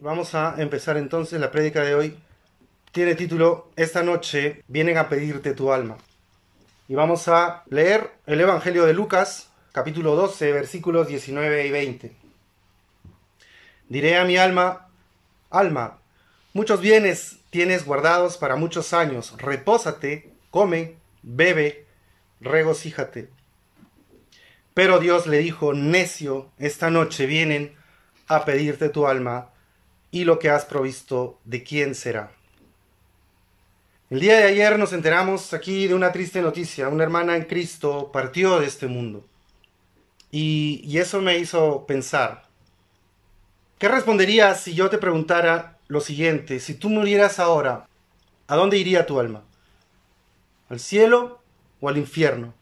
Vamos a empezar entonces la prédica de hoy. Tiene título Esta noche vienen a pedirte tu alma. Y vamos a leer el Evangelio de Lucas, capítulo 12, versículos 19 y 20. Diré a mi alma, alma, muchos bienes tienes guardados para muchos años, repósate, come, bebe, regocíjate. Pero Dios le dijo, necio, esta noche vienen a pedirte tu alma y lo que has provisto, ¿de quién será? El día de ayer nos enteramos aquí de una triste noticia. Una hermana en Cristo partió de este mundo. Y, eso me hizo pensar. ¿Qué responderías si yo te preguntara lo siguiente? Si tú murieras ahora, ¿a dónde iría tu alma? ¿Al cielo o al infierno?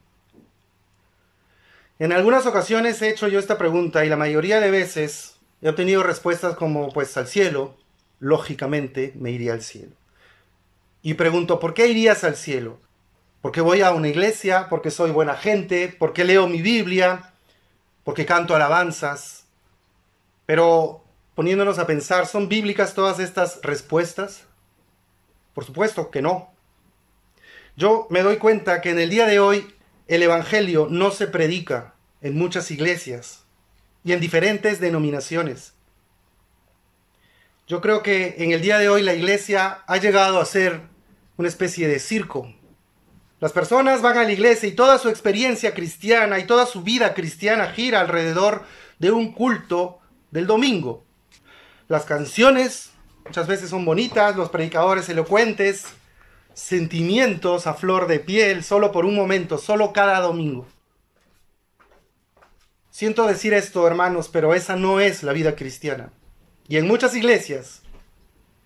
En algunas ocasiones he hecho yo esta pregunta y la mayoría de veces He obtenido respuestas como pues al cielo, lógicamente me iría al cielo. Y pregunto, ¿por qué irías al cielo? Porque voy a una iglesia, porque soy buena gente, porque leo mi Biblia, porque canto alabanzas. Pero poniéndonos a pensar, ¿son bíblicas todas estas respuestas? Por supuesto que no. Yo me doy cuenta que en el día de hoy el Evangelio no se predica en muchas iglesias y en diferentes denominaciones. Yo creo que en el día de hoy la iglesia ha llegado a ser una especie de circo. Las personas van a la iglesia y toda su experiencia cristiana y toda su vida cristiana gira alrededor de un culto del domingo. Las canciones muchas veces son bonitas, los predicadores elocuentes, sentimientos a flor de piel, solo por un momento, solo cada domingo. Siento decir esto, hermanos, pero esa no es la vida cristiana. Y en muchas iglesias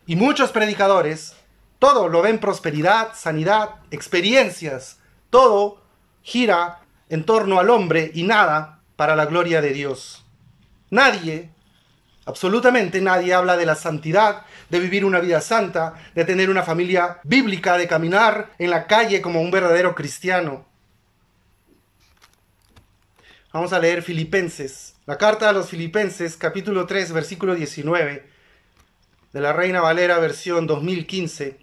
y muchos predicadores, todo lo ven prosperidad, sanidad, experiencias, todo gira en torno al hombre y nada para la gloria de Dios. Nadie, absolutamente nadie habla de la santidad, de vivir una vida santa, de tener una familia bíblica, de caminar en la calle como un verdadero cristiano. Vamos a leer Filipenses. La carta a los Filipenses, capítulo 3, versículo 19, de la Reina Valera, versión 2015.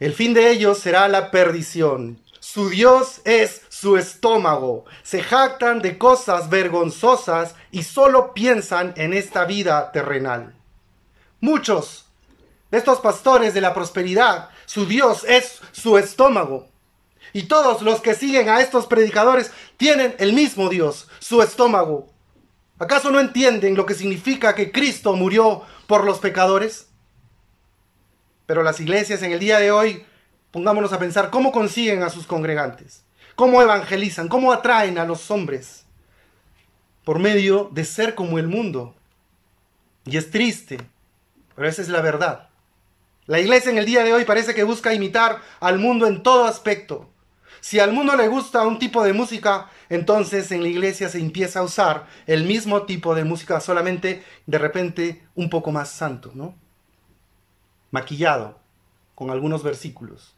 El fin de ellos será la perdición. Su Dios es su estómago. Se jactan de cosas vergonzosas y solo piensan en esta vida terrenal. Muchos de estos pastores de la prosperidad, su Dios es su estómago. Y todos los que siguen a estos predicadores tienen el mismo Dios, su estómago. ¿Acaso no entienden lo que significa que Cristo murió por los pecadores? Pero las iglesias en el día de hoy, pongámonos a pensar cómo consiguen a sus congregantes, cómo evangelizan, cómo atraen a los hombres por medio de ser como el mundo. Y es triste, pero esa es la verdad. La iglesia en el día de hoy parece que busca imitar al mundo en todo aspecto. Si al mundo le gusta un tipo de música, entonces en la iglesia se empieza a usar el mismo tipo de música, solamente de repente un poco más santo, ¿no? Maquillado, con algunos versículos.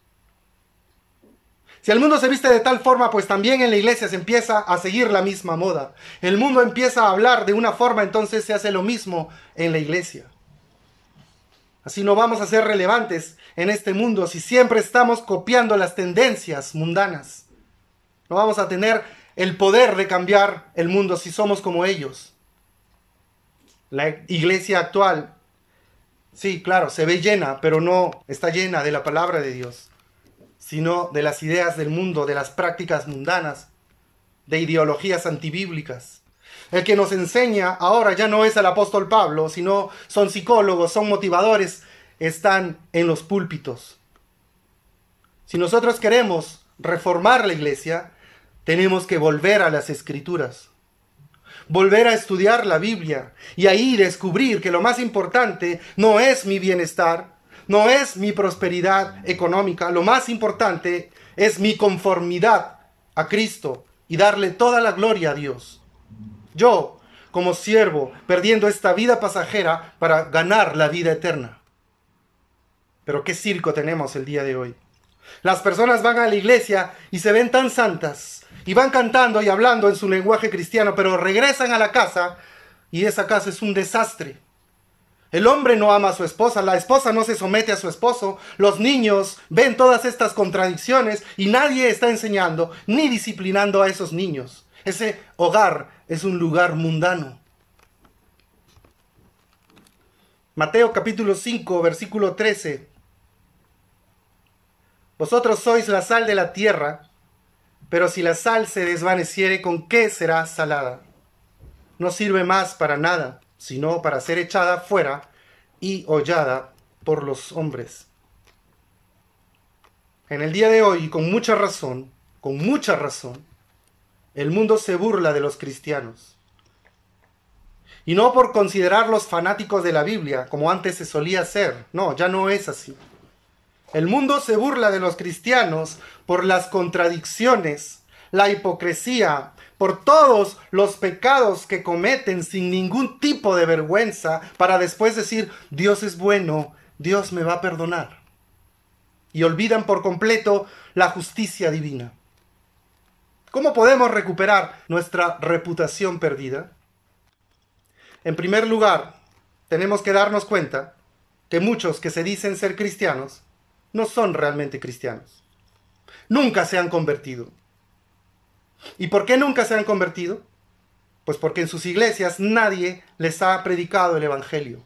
Si al mundo se viste de tal forma, pues también en la iglesia se empieza a seguir la misma moda. El mundo empieza a hablar de una forma, entonces se hace lo mismo en la iglesia. Así no vamos a ser relevantes en este mundo si siempre estamos copiando las tendencias mundanas. No vamos a tener el poder de cambiar el mundo si somos como ellos. La iglesia actual, sí, claro, se ve llena, pero no está llena de la palabra de Dios, sino de las ideas del mundo, de las prácticas mundanas, de ideologías antibíblicas. El que nos enseña ahora ya no es el apóstol Pablo, sino son psicólogos, son motivadores, están en los púlpitos. Si nosotros queremos reformar la iglesia, tenemos que volver a las escrituras, volver a estudiar la Biblia y ahí descubrir que lo más importante no es mi bienestar, no es mi prosperidad económica, lo más importante es mi conformidad a Cristo y darle toda la gloria a Dios yo, como siervo, perdiendo esta vida pasajera para ganar la vida eterna. Pero qué circo tenemos el día de hoy. Las personas van a la iglesia y se ven tan santas y van cantando y hablando en su lenguaje cristiano, pero regresan a la casa y esa casa es un desastre. El hombre no ama a su esposa, la esposa no se somete a su esposo, los niños ven todas estas contradicciones y nadie está enseñando ni disciplinando a esos niños. Ese hogar es un lugar mundano. Mateo capítulo 5, versículo 13. Vosotros sois la sal de la tierra, pero si la sal se desvaneciere, ¿con qué será salada? No sirve más para nada, sino para ser echada fuera y hollada por los hombres. En el día de hoy, con mucha razón, con mucha razón, el mundo se burla de los cristianos. Y no por considerarlos fanáticos de la Biblia, como antes se solía hacer. No, ya no es así. El mundo se burla de los cristianos por las contradicciones, la hipocresía, por todos los pecados que cometen sin ningún tipo de vergüenza para después decir, Dios es bueno, Dios me va a perdonar. Y olvidan por completo la justicia divina. ¿Cómo podemos recuperar nuestra reputación perdida? En primer lugar, tenemos que darnos cuenta que muchos que se dicen ser cristianos no son realmente cristianos. Nunca se han convertido. ¿Y por qué nunca se han convertido? Pues porque en sus iglesias nadie les ha predicado el Evangelio,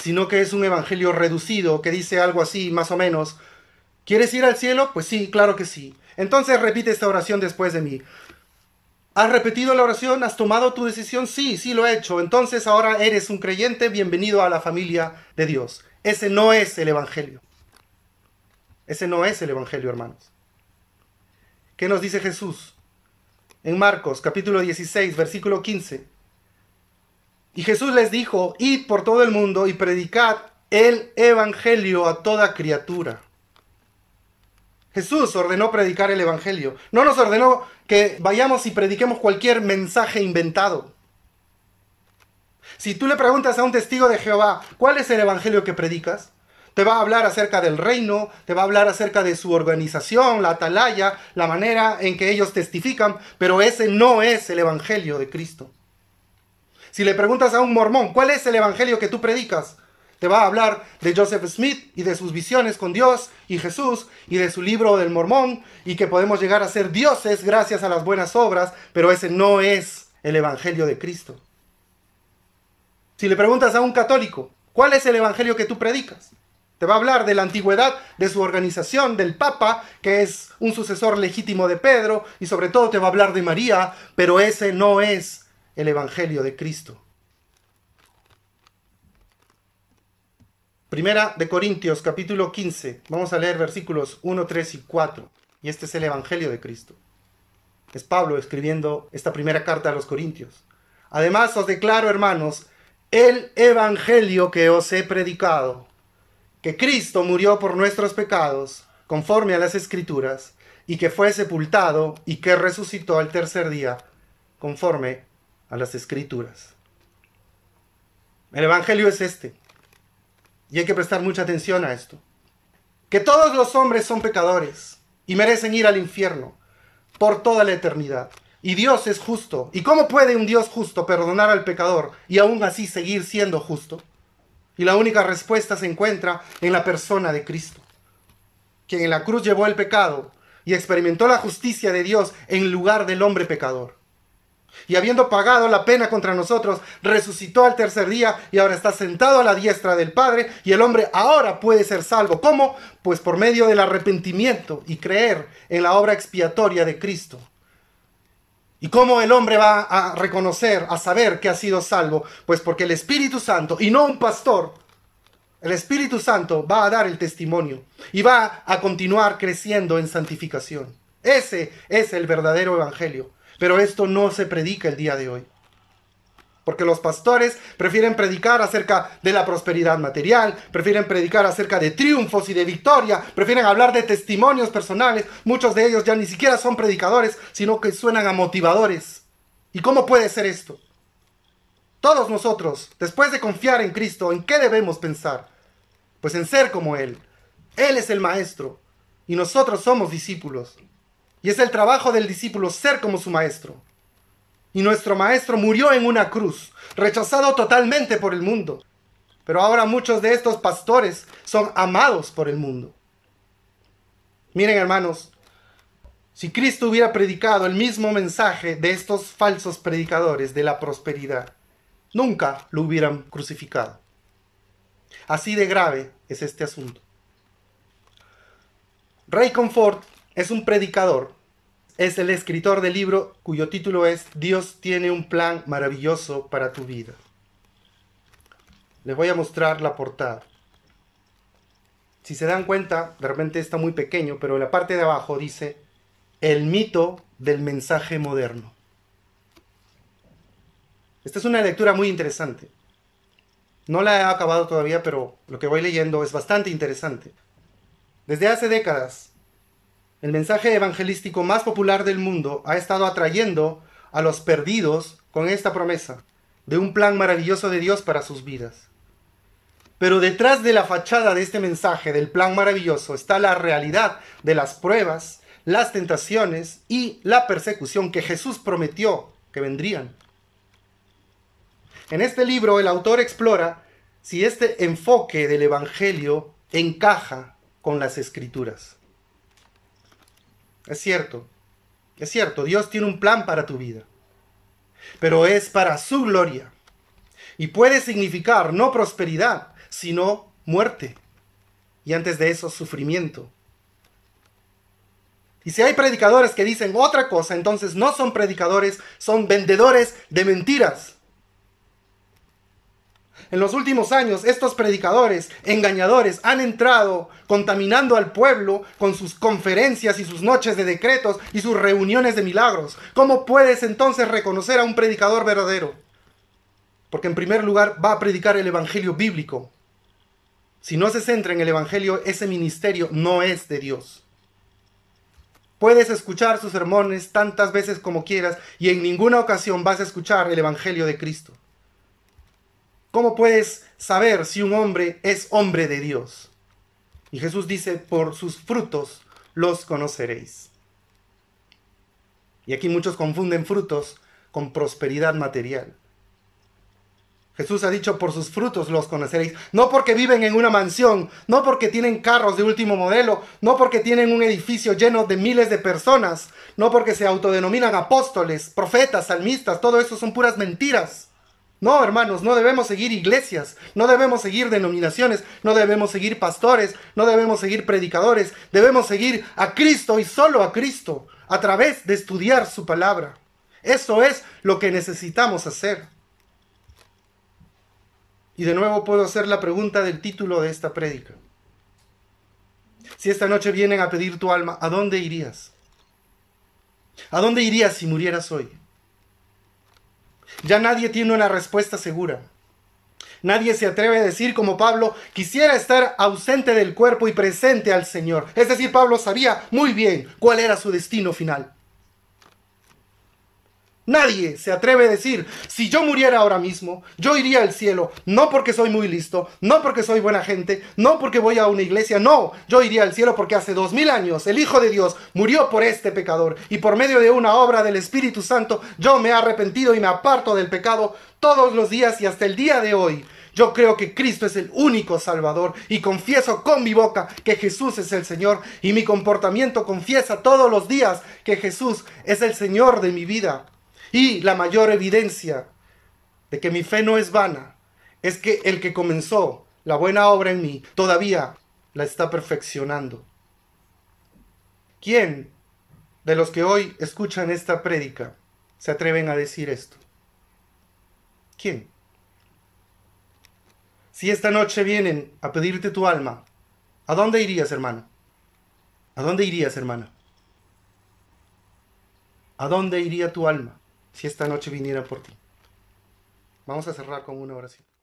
sino que es un Evangelio reducido que dice algo así, más o menos, ¿quieres ir al cielo? Pues sí, claro que sí. Entonces repite esta oración después de mí. ¿Has repetido la oración? ¿Has tomado tu decisión? Sí, sí lo he hecho. Entonces ahora eres un creyente, bienvenido a la familia de Dios. Ese no es el Evangelio. Ese no es el Evangelio, hermanos. ¿Qué nos dice Jesús? En Marcos capítulo 16, versículo 15. Y Jesús les dijo, id por todo el mundo y predicad el Evangelio a toda criatura. Jesús ordenó predicar el Evangelio. No nos ordenó que vayamos y prediquemos cualquier mensaje inventado. Si tú le preguntas a un testigo de Jehová, ¿cuál es el Evangelio que predicas? Te va a hablar acerca del reino, te va a hablar acerca de su organización, la atalaya, la manera en que ellos testifican, pero ese no es el Evangelio de Cristo. Si le preguntas a un mormón, ¿cuál es el Evangelio que tú predicas? te va a hablar de Joseph Smith y de sus visiones con Dios y Jesús y de su libro del mormón y que podemos llegar a ser dioses gracias a las buenas obras, pero ese no es el Evangelio de Cristo. Si le preguntas a un católico, ¿cuál es el Evangelio que tú predicas? Te va a hablar de la antigüedad, de su organización, del Papa, que es un sucesor legítimo de Pedro, y sobre todo te va a hablar de María, pero ese no es el Evangelio de Cristo. Primera de Corintios capítulo 15. Vamos a leer versículos 1, 3 y 4. Y este es el Evangelio de Cristo. Es Pablo escribiendo esta primera carta a los Corintios. Además os declaro, hermanos, el Evangelio que os he predicado, que Cristo murió por nuestros pecados, conforme a las Escrituras, y que fue sepultado y que resucitó al tercer día, conforme a las Escrituras. El Evangelio es este. Y hay que prestar mucha atención a esto. Que todos los hombres son pecadores y merecen ir al infierno por toda la eternidad. Y Dios es justo. ¿Y cómo puede un Dios justo perdonar al pecador y aún así seguir siendo justo? Y la única respuesta se encuentra en la persona de Cristo, quien en la cruz llevó el pecado y experimentó la justicia de Dios en lugar del hombre pecador. Y habiendo pagado la pena contra nosotros, resucitó al tercer día y ahora está sentado a la diestra del Padre y el hombre ahora puede ser salvo. ¿Cómo? Pues por medio del arrepentimiento y creer en la obra expiatoria de Cristo. ¿Y cómo el hombre va a reconocer, a saber que ha sido salvo? Pues porque el Espíritu Santo, y no un pastor, el Espíritu Santo va a dar el testimonio y va a continuar creciendo en santificación. Ese es el verdadero Evangelio. Pero esto no se predica el día de hoy. Porque los pastores prefieren predicar acerca de la prosperidad material, prefieren predicar acerca de triunfos y de victoria, prefieren hablar de testimonios personales. Muchos de ellos ya ni siquiera son predicadores, sino que suenan a motivadores. ¿Y cómo puede ser esto? Todos nosotros, después de confiar en Cristo, ¿en qué debemos pensar? Pues en ser como Él. Él es el Maestro y nosotros somos discípulos. Y es el trabajo del discípulo ser como su maestro. Y nuestro maestro murió en una cruz, rechazado totalmente por el mundo. Pero ahora muchos de estos pastores son amados por el mundo. Miren hermanos, si Cristo hubiera predicado el mismo mensaje de estos falsos predicadores de la prosperidad, nunca lo hubieran crucificado. Así de grave es este asunto. Ray Comfort es un predicador, es el escritor del libro cuyo título es Dios tiene un plan maravilloso para tu vida. Les voy a mostrar la portada. Si se dan cuenta, de repente está muy pequeño, pero en la parte de abajo dice el mito del mensaje moderno. Esta es una lectura muy interesante. No la he acabado todavía, pero lo que voy leyendo es bastante interesante. Desde hace décadas, el mensaje evangelístico más popular del mundo ha estado atrayendo a los perdidos con esta promesa de un plan maravilloso de Dios para sus vidas. Pero detrás de la fachada de este mensaje del plan maravilloso está la realidad de las pruebas, las tentaciones y la persecución que Jesús prometió que vendrían. En este libro el autor explora si este enfoque del Evangelio encaja con las escrituras. Es cierto, es cierto, Dios tiene un plan para tu vida, pero es para su gloria. Y puede significar no prosperidad, sino muerte. Y antes de eso, sufrimiento. Y si hay predicadores que dicen otra cosa, entonces no son predicadores, son vendedores de mentiras. En los últimos años, estos predicadores, engañadores, han entrado contaminando al pueblo con sus conferencias y sus noches de decretos y sus reuniones de milagros. ¿Cómo puedes entonces reconocer a un predicador verdadero? Porque en primer lugar va a predicar el Evangelio bíblico. Si no se centra en el Evangelio, ese ministerio no es de Dios. Puedes escuchar sus sermones tantas veces como quieras y en ninguna ocasión vas a escuchar el Evangelio de Cristo. ¿Cómo puedes saber si un hombre es hombre de Dios? Y Jesús dice, por sus frutos los conoceréis. Y aquí muchos confunden frutos con prosperidad material. Jesús ha dicho, por sus frutos los conoceréis. No porque viven en una mansión, no porque tienen carros de último modelo, no porque tienen un edificio lleno de miles de personas, no porque se autodenominan apóstoles, profetas, salmistas, todo eso son puras mentiras. No, hermanos, no debemos seguir iglesias, no debemos seguir denominaciones, no debemos seguir pastores, no debemos seguir predicadores, debemos seguir a Cristo y solo a Cristo a través de estudiar su palabra. Eso es lo que necesitamos hacer. Y de nuevo puedo hacer la pregunta del título de esta prédica. Si esta noche vienen a pedir tu alma, ¿a dónde irías? ¿A dónde irías si murieras hoy? Ya nadie tiene una respuesta segura. Nadie se atreve a decir como Pablo, quisiera estar ausente del cuerpo y presente al Señor. Es decir, Pablo sabía muy bien cuál era su destino final. Nadie se atreve a decir, si yo muriera ahora mismo, yo iría al cielo, no porque soy muy listo, no porque soy buena gente, no porque voy a una iglesia, no, yo iría al cielo porque hace dos mil años el Hijo de Dios murió por este pecador y por medio de una obra del Espíritu Santo yo me he arrepentido y me aparto del pecado todos los días y hasta el día de hoy. Yo creo que Cristo es el único Salvador y confieso con mi boca que Jesús es el Señor y mi comportamiento confiesa todos los días que Jesús es el Señor de mi vida. Y la mayor evidencia de que mi fe no es vana es que el que comenzó la buena obra en mí todavía la está perfeccionando. ¿Quién de los que hoy escuchan esta prédica se atreven a decir esto? ¿Quién? Si esta noche vienen a pedirte tu alma, ¿a dónde irías, hermana? ¿A dónde irías, hermana? ¿A dónde iría tu alma? si esta noche viniera por ti. Vamos a cerrar con una oración.